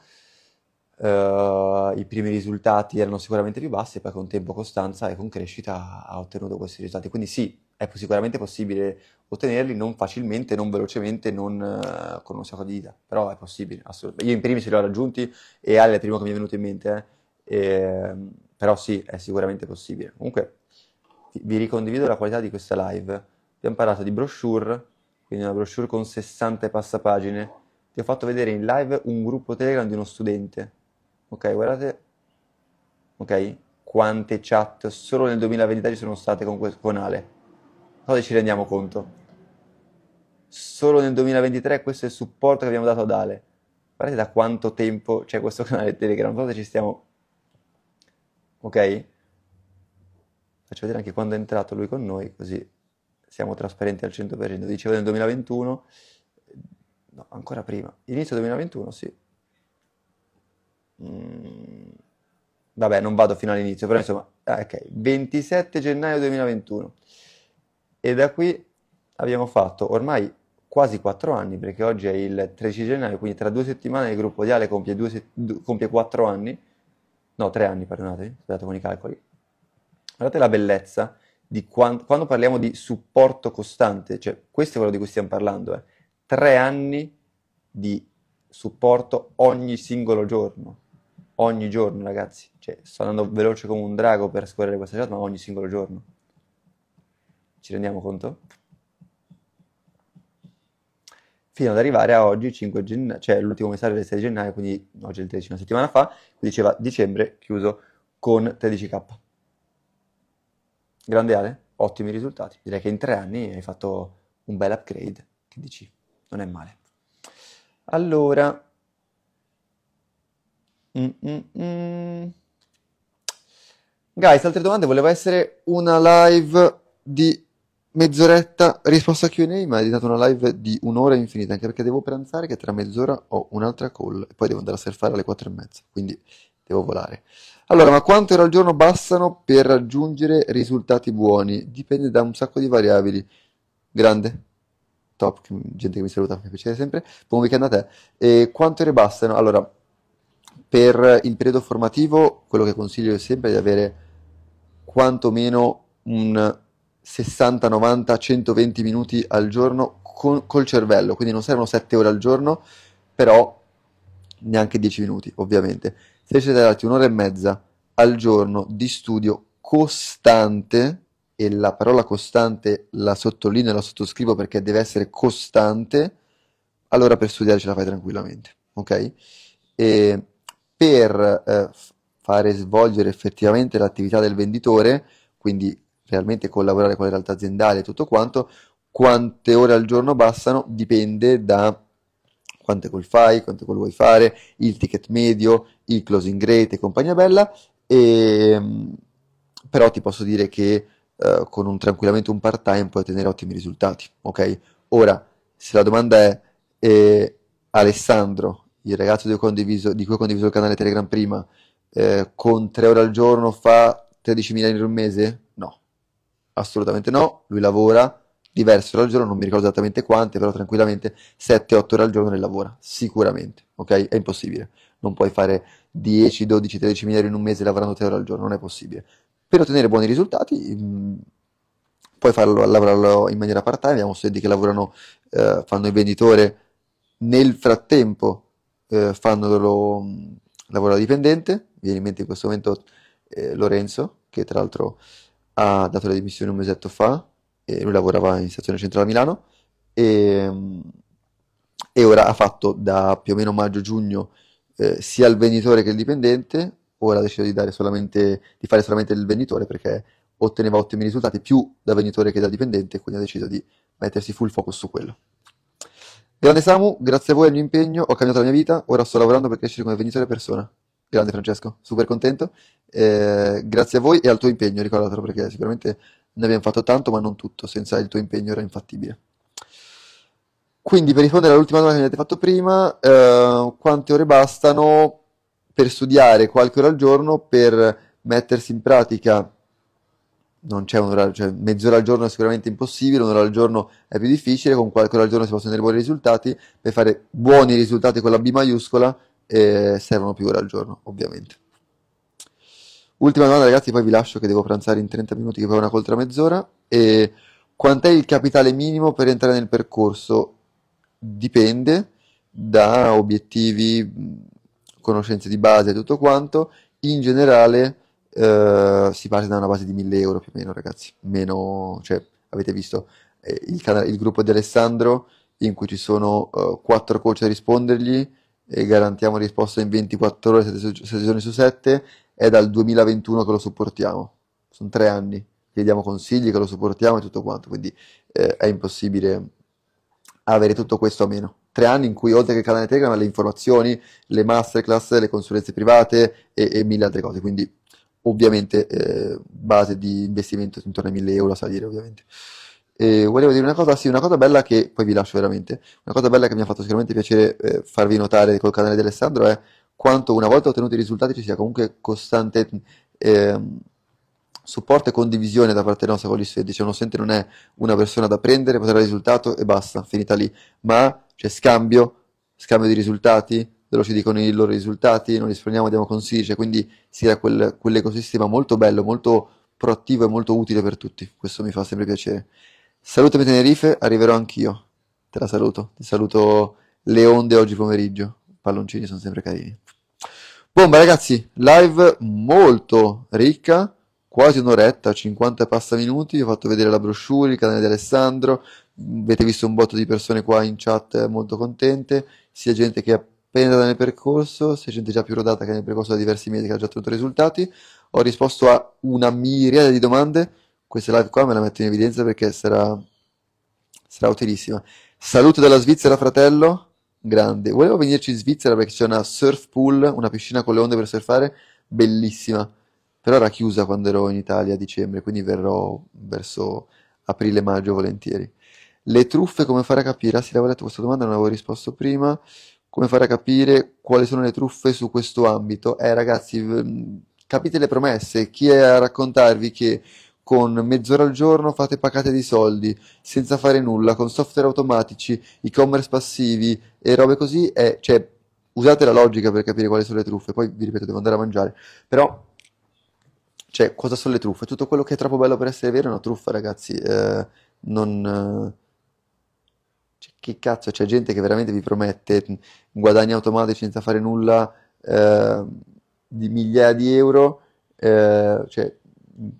Uh, I primi risultati erano sicuramente più bassi, poi con tempo, costanza e con crescita ha ottenuto questi risultati. Quindi sì, è sicuramente possibile ottenerli, non facilmente, non velocemente, non uh, con un sacco di dita, però è possibile, assolutamente. Io in primis li ho raggiunti e Ale è il primo che mi è venuto in mente, eh. e, ehm, però sì, è sicuramente possibile. Comunque vi ricondivido la qualità di questa live. Abbiamo parlato di brochure, quindi una brochure con 60 passapagine. Ti ho fatto vedere in live un gruppo Telegram di uno studente. Ok, guardate. Ok, quante chat solo nel 2020 ci sono state con, questo canale. Cosa ci rendiamo conto? Solo nel 2023 questo è il supporto che abbiamo dato ad Ale. Guardate da quanto tempo c'è questo canale Telegram. Cosa ci stiamo... Ok? Faccio vedere anche quando è entrato lui con noi, così siamo trasparenti al 100%, dicevo nel 2021, no, ancora prima, inizio 2021 sì. Mm, vabbè, non vado fino all'inizio, però eh. insomma, ah, ok, 27 gennaio 2021. E da qui abbiamo fatto ormai quasi 4 anni, perché oggi è il 13 gennaio, quindi tra due settimane il gruppo di Ale compie, due se- du- compie 4 anni, no, 3 anni, perdonatemi, scusate con i calcoli. Guardate la bellezza di quando, quando parliamo di supporto costante, cioè questo è quello di cui stiamo parlando, eh, tre anni di supporto ogni singolo giorno, ogni giorno ragazzi, cioè, sto andando veloce come un drago per scorrere questa chat, ma ogni singolo giorno. Ci rendiamo conto? fino ad arrivare a oggi, 5 gennaio, cioè l'ultimo messaggio del 6 gennaio, quindi oggi è il 13, una settimana fa, diceva dicembre chiuso con 13k. Grande Ale, ottimi risultati. Direi che in tre anni hai fatto un bel upgrade, che dici? Non è male. Allora... mm mm, mm. Guys, altre domande? Voleva essere una live di mezz'oretta risposta a QA, ma è diventata una live di un'ora infinita, anche perché devo pranzare che tra mezz'ora ho un'altra call e poi devo andare a surfare alle quattro e mezza, quindi devo volare. Allora, ma quante ore al giorno bastano per raggiungere risultati buoni? Dipende da un sacco di variabili. Grande, top, gente che mi saluta, mi piace sempre. Buon weekend a te. E quante ore bastano? Allora, per il periodo formativo, quello che consiglio sempre è di avere quantomeno un 60, 90, 120 minuti al giorno con, col cervello, quindi non servono 7 ore al giorno, però neanche 10 minuti, ovviamente se siete dati un'ora e mezza al giorno di studio costante, e la parola costante la sottolineo e la sottoscrivo perché deve essere costante, allora per studiare ce la fai tranquillamente, ok? E per eh, fare svolgere effettivamente l'attività del venditore, quindi realmente collaborare con le realtà aziendali e tutto quanto, quante ore al giorno bastano dipende da quante call fai, quante call vuoi fare, il ticket medio, il closing rate e compagnia bella, e, ehm, però ti posso dire che eh, con un, tranquillamente un part time puoi ottenere ottimi risultati, ok? Ora, se la domanda è eh, Alessandro, il ragazzo di cui, condiviso, di cui ho condiviso il canale Telegram prima, eh, con 3 ore al giorno fa 13.000 euro al mese? No, assolutamente no, lui lavora, diverse ore al giorno, non mi ricordo esattamente quante, però tranquillamente 7-8 ore al giorno ne lavora, sicuramente, ok? È impossibile, non puoi fare 10, 12, 13 mila ore in un mese lavorando 3 ore al giorno, non è possibile. Per ottenere buoni risultati mm, puoi farlo, lavorarlo in maniera part-time, abbiamo studenti che lavorano, eh, fanno il venditore, nel frattempo eh, fanno lo, mm, lavoro da dipendente, mi viene in mente in questo momento eh, Lorenzo, che tra l'altro ha dato le dimissioni un mesetto fa, eh, lui lavorava in stazione centrale a Milano e, e, ora ha fatto da più o meno maggio-giugno eh, sia il venditore che il dipendente, ora ha deciso di, di, fare solamente il venditore perché otteneva ottimi risultati più da venditore che da dipendente, quindi ha deciso di mettersi full focus su quello. Grande Samu, grazie a voi e al mio impegno, ho cambiato la mia vita, ora sto lavorando per crescere come venditore persona. Grande Francesco, super contento. Eh, grazie a voi e al tuo impegno, ricordatelo perché sicuramente ne abbiamo fatto tanto ma non tutto, senza il tuo impegno era infattibile. Quindi per rispondere all'ultima domanda che mi avete fatto prima, eh, quante ore bastano per studiare qualche ora al giorno, per mettersi in pratica? Non c'è un'ora, cioè mezz'ora al giorno è sicuramente impossibile, un'ora al giorno è più difficile, con qualche ora al giorno si possono ottenere buoni risultati, per fare buoni risultati con la B maiuscola eh, servono più ore al giorno, ovviamente. Ultima domanda, ragazzi, poi vi lascio che devo pranzare in 30 minuti, che poi è una coltra mezz'ora. E quant'è il capitale minimo per entrare nel percorso? Dipende da obiettivi, conoscenze di base e tutto quanto. In generale eh, si parte da una base di 1000 euro più o meno, ragazzi. Meno, cioè, avete visto eh, il, canale, il, gruppo di Alessandro in cui ci sono eh, 4 coach a rispondergli e garantiamo risposta in 24 ore, 7, 7 giorni su 7 è dal 2021 che lo supportiamo, sono tre anni che gli diamo consigli, che lo supportiamo e tutto quanto, quindi eh, è impossibile avere tutto questo a meno. Tre anni in cui oltre che il canale Telegram le informazioni, le masterclass, le consulenze private e, e mille altre cose, quindi ovviamente eh, base di investimento intorno ai 1000 euro a salire ovviamente. E volevo dire una cosa, sì, una cosa bella che poi vi lascio veramente, una cosa bella che mi ha fatto sicuramente piacere eh, farvi notare col canale di Alessandro è quanto una volta ottenuti i risultati ci sia comunque costante eh, supporto e condivisione da parte nostra con gli studenti, cioè uno studente non è una persona da prendere, potrà il risultato e basta, finita lì, ma c'è scambio, scambio di risultati, loro ci dicono i loro risultati, noi li esprimiamo, diamo consigli, cioè quindi si crea quel, quell'ecosistema molto bello, molto proattivo e molto utile per tutti, questo mi fa sempre piacere. Salutami Tenerife, arriverò anch'io, te la saluto, ti saluto le onde oggi pomeriggio, palloncini sono sempre carini. Bomba ragazzi, live molto ricca, quasi un'oretta, 50 e passa minuti, ho fatto vedere la brochure, il canale di Alessandro, avete visto un botto di persone qua in chat molto contente, sia gente che è appena nel percorso, sia gente già più rodata che nel percorso da diversi mesi che ha già ottenuto risultati, ho risposto a una miriade di domande, questa live qua me la metto in evidenza perché sarà, sarà utilissima. Salute dalla Svizzera fratello, grande. Volevo venirci in Svizzera perché c'è una surf pool, una piscina con le onde per surfare, bellissima. Però era chiusa quando ero in Italia a dicembre, quindi verrò verso aprile-maggio volentieri. Le truffe, come fare a capire? Ah, sì, l'avevo letto questa domanda, non avevo risposto prima. Come fare a capire quali sono le truffe su questo ambito? Eh, ragazzi, mm, capite le promesse. Chi è a raccontarvi che con mezz'ora al giorno fate pacate di soldi senza fare nulla, con software automatici, e-commerce passivi, e robe così, è, cioè, usate la logica per capire quali sono le truffe, poi vi ripeto, devo andare a mangiare, però, cioè, cosa sono le truffe? Tutto quello che è troppo bello per essere vero è una truffa, ragazzi, eh, non... Cioè, che cazzo, c'è gente che veramente vi promette guadagni automatici senza fare nulla eh, di migliaia di euro, eh, cioè,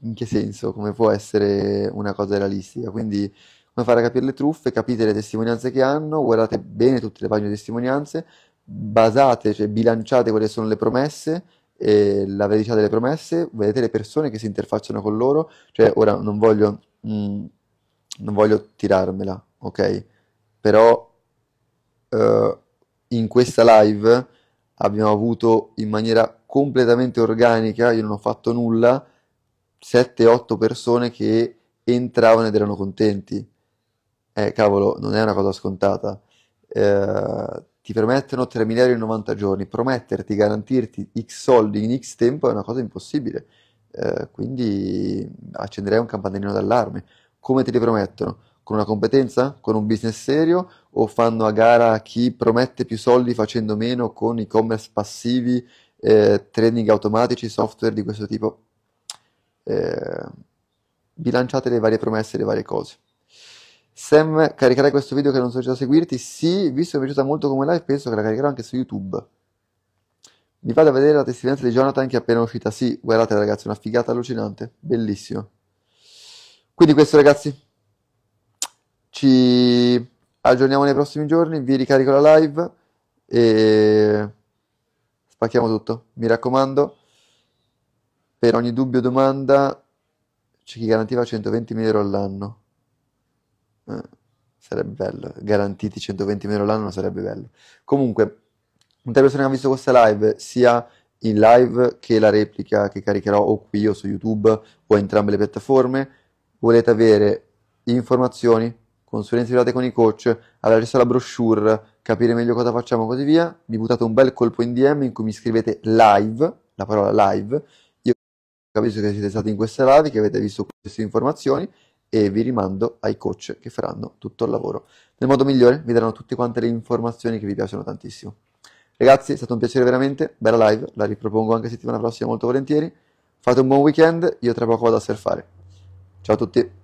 in che senso? Come può essere una cosa realistica? Quindi... Come fare a capire le truffe, capite le testimonianze che hanno, guardate bene tutte le pagine di testimonianze, basate, cioè bilanciate quelle sono le promesse, la verità delle promesse, vedete le persone che si interfacciano con loro, cioè ora non voglio, mh, mm, non voglio tirarmela, ok? Però uh, in questa live abbiamo avuto in maniera completamente organica, io non ho fatto nulla, 7-8 persone che entravano ed erano contenti eh, cavolo, non è una cosa scontata. Eh, ti permettono 3 miliardi in 90 giorni, prometterti, garantirti X soldi in X tempo è una cosa impossibile. Eh, quindi accenderei un campanellino d'allarme. Come te li promettono? Con una competenza? Con un business serio? O fanno a gara chi promette più soldi facendo meno con e-commerce passivi, eh, training automatici, software di questo tipo? Eh, bilanciate le varie promesse e le varie cose. Sam, caricherai questo video che non so già seguirti? Sì, visto che mi è piaciuta molto come live, penso che la caricherò anche su YouTube. Mi vado a vedere la testimonianza di Jonathan che è appena uscita. Sì, guardate ragazzi, una figata allucinante, bellissimo. Quindi questo ragazzi, ci aggiorniamo nei prossimi giorni, vi ricarico la live e spacchiamo tutto. Mi raccomando, per ogni dubbio o domanda c'è chi garantiva 120.000 euro all'anno. Eh, sarebbe bello. Garantiti 120 meno l'anno sarebbe bello. Comunque, molte persone che hanno visto questa live, sia in live che la replica che caricherò o qui o su YouTube o entrambe le piattaforme, volete avere informazioni, consulenze private con i coach, all'accesso alla brochure, capire meglio cosa facciamo e così via, mi buttate un bel colpo in DM in cui mi scrivete live, la parola live, io capisco che siete stati in questa live, che avete visto queste informazioni e vi rimando ai coach che faranno tutto il lavoro. Nel modo migliore vi daranno tutte quante le informazioni che vi piacciono tantissimo. Ragazzi, è stato un piacere veramente, bella live, la ripropongo anche settimana prossima molto volentieri. Fate un buon weekend, io tra poco vado a surfare. Ciao a tutti!